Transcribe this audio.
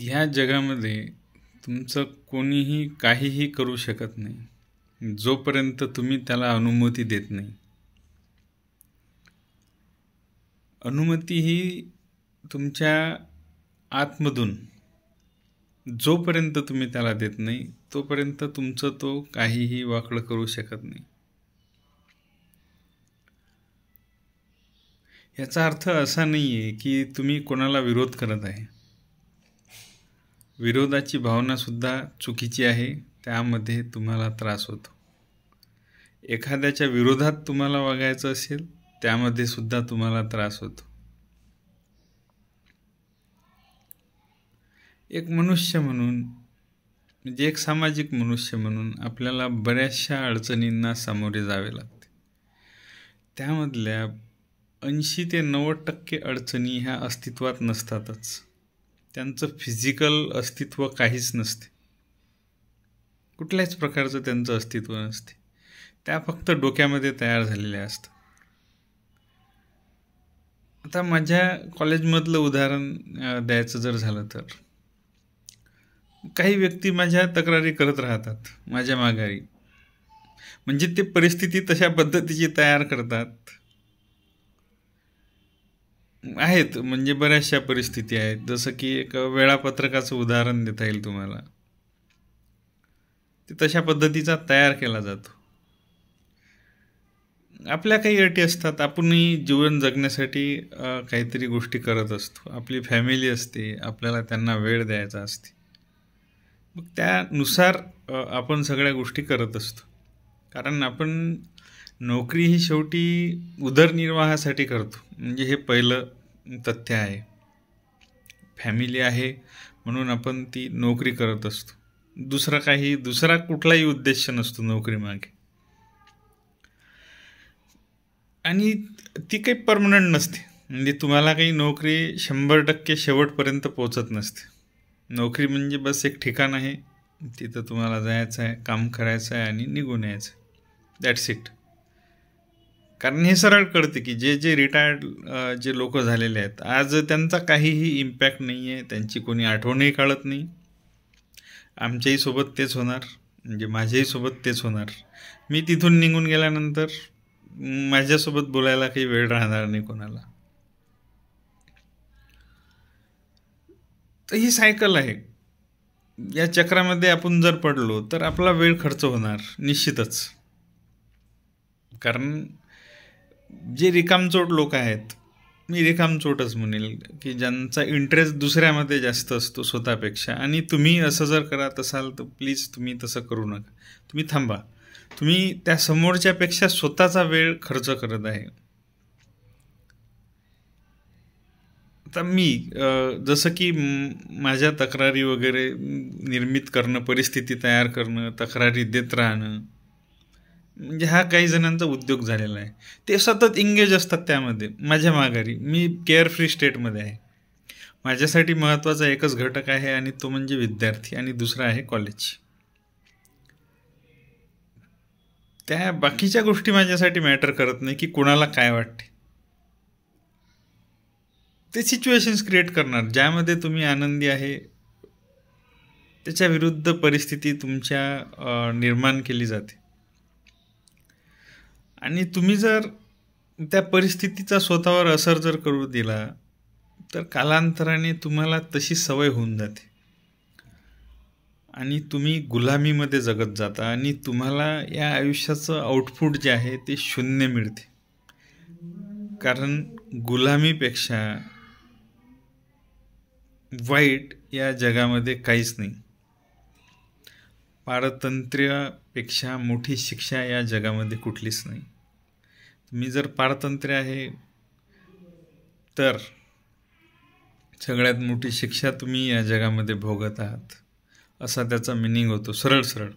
ह्या जगामध्ये तुमचं कोणीही काहीही करू शकत नाही जोपर्यंत तुम्ही त्याला अनुमती देत नाही अनुमती ही तुमच्या आतमधून जोपर्यंत तुम्ही त्याला देत नाही तोपर्यंत तुमचं तो काहीही वाकड करू शकत नाही याचा अर्थ असा नाही आहे की तुम्ही कोणाला विरोध करत आहे विरोधाची भावनासुद्धा चुकीची आहे त्यामध्ये तुम्हाला त्रास होतो एखाद्याच्या विरोधात तुम्हाला वागायचं असेल त्यामध्ये सुद्धा तुम्हाला त्रास होतो एक मनुष्य म्हणून म्हणजे एक सामाजिक मनुष्य म्हणून आपल्याला बऱ्याचशा अडचणींना सामोरे जावे लागते त्यामधल्या ऐंशी ते नव्वद टक्के अडचणी ह्या अस्तित्वात नसतातच त्यांचं फिजिकल अस्तित्व काहीच नसते कुठल्याच प्रकारचं त्यांचं अस्तित्व नसते त्या फक्त डोक्यामध्ये तयार झालेल्या असतं आता माझ्या कॉलेजमधलं उदाहरण द्यायचं जर झालं तर काही व्यक्ती माझ्या तक्रारी करत राहतात माझ्या माघारी म्हणजे ते परिस्थिती तशा पद्धतीची तयार करतात आहेत म्हणजे बऱ्याचशा परिस्थिती आहेत जसं की एक वेळापत्रकाचं उदाहरण देता येईल तुम्हाला ते तशा पद्धतीचा तयार केला जातो आपल्या काही अटी असतात आपणही जीवन जगण्यासाठी काहीतरी गोष्टी करत असतो आपली फॅमिली असते आपल्याला त्यांना वेळ द्यायचा असते मग त्यानुसार आपण सगळ्या गोष्टी करत असतो कारण आपण नोकरी ही शेवटी उदरनिर्वाहासाठी करतो म्हणजे हे पहिलं तथ्य आहे फॅमिली आहे म्हणून आपण ती नोकरी करत असतो दुसरा काही दुसरा कुठलाही उद्देश नसतो नोकरीमागे आणि ती काही परमनंट नसते म्हणजे तुम्हाला काही नोकरी शंभर टक्के शेवटपर्यंत पोचत नसते नोकरी म्हणजे बस एक ठिकाण आहे तिथं तुम्हाला जायचं आहे काम करायचं आहे आणि निघून यायचं आहे दॅट्स इट कारण हे सरळ कळते की जे जे रिटायर्ड जे लोक झालेले आहेत आज त्यांचा काहीही इम्पॅक्ट नाही आहे त्यांची कोणी आठवणही काढत नाही आमच्याही सोबत तेच होणार म्हणजे माझ्याही सोबत तेच होणार मी तिथून निघून गेल्यानंतर माझ्यासोबत बोलायला काही वेळ राहणार नाही कोणाला तर ही सायकल आहे या चक्रामध्ये आपण जर पडलो तर आपला वेळ खर्च होणार निश्चितच कारण जे रिकामचोट लोक आहेत मी रिकामचोटच म्हणेल की ज्यांचा इंटरेस्ट दुसऱ्यामध्ये जास्त असतो स्वतःपेक्षा आणि तुम्ही असं जर करत असाल तर प्लीज तुम्ही तसं करू नका तुम्ही थांबा तुम्ही त्या समोरच्यापेक्षा स्वतःचा वेळ खर्च करत आहे आता मी जसं की माझ्या तक्रारी वगैरे निर्मित करणं परिस्थिती तयार करणं तक्रारी देत राहणं म्हणजे हा काही जणांचा उद्योग झालेला आहे ते सतत इंगेज असतात त्यामध्ये माझ्या माघारी मी केअर फ्री स्टेटमध्ये आहे माझ्यासाठी महत्त्वाचा एकच घटक आहे आणि तो म्हणजे विद्यार्थी आणि दुसरा आहे कॉलेज त्या बाकीच्या गोष्टी माझ्यासाठी मॅटर करत नाही की कुणाला काय वाटते ते सिच्युएशन्स क्रिएट करणार ज्यामध्ये तुम्ही आनंदी आहे त्याच्या विरुद्ध परिस्थिती तुमच्या निर्माण केली जाते आणि तुम्ही जर त्या परिस्थितीचा स्वतःवर असर जर करू दिला तर कालांतराने तुम्हाला तशी सवय होऊन जाते आणि तुम्ही गुलामीमध्ये जगत जाता आणि तुम्हाला या आयुष्याचं आउटपुट जे आहे ते शून्य मिळते कारण गुलामीपेक्षा वाईट या जगामध्ये काहीच नाही पारतंत्र्यापेक्षा मोठी शिक्षा या जगामध्ये कुठलीच नाही मी जर पारतंत्र्य आहे तर सगळ्यात मोठी शिक्षा तुम्ही या जगामध्ये भोगत आहात असा त्याचा मिनिंग होतो सरळ सरळ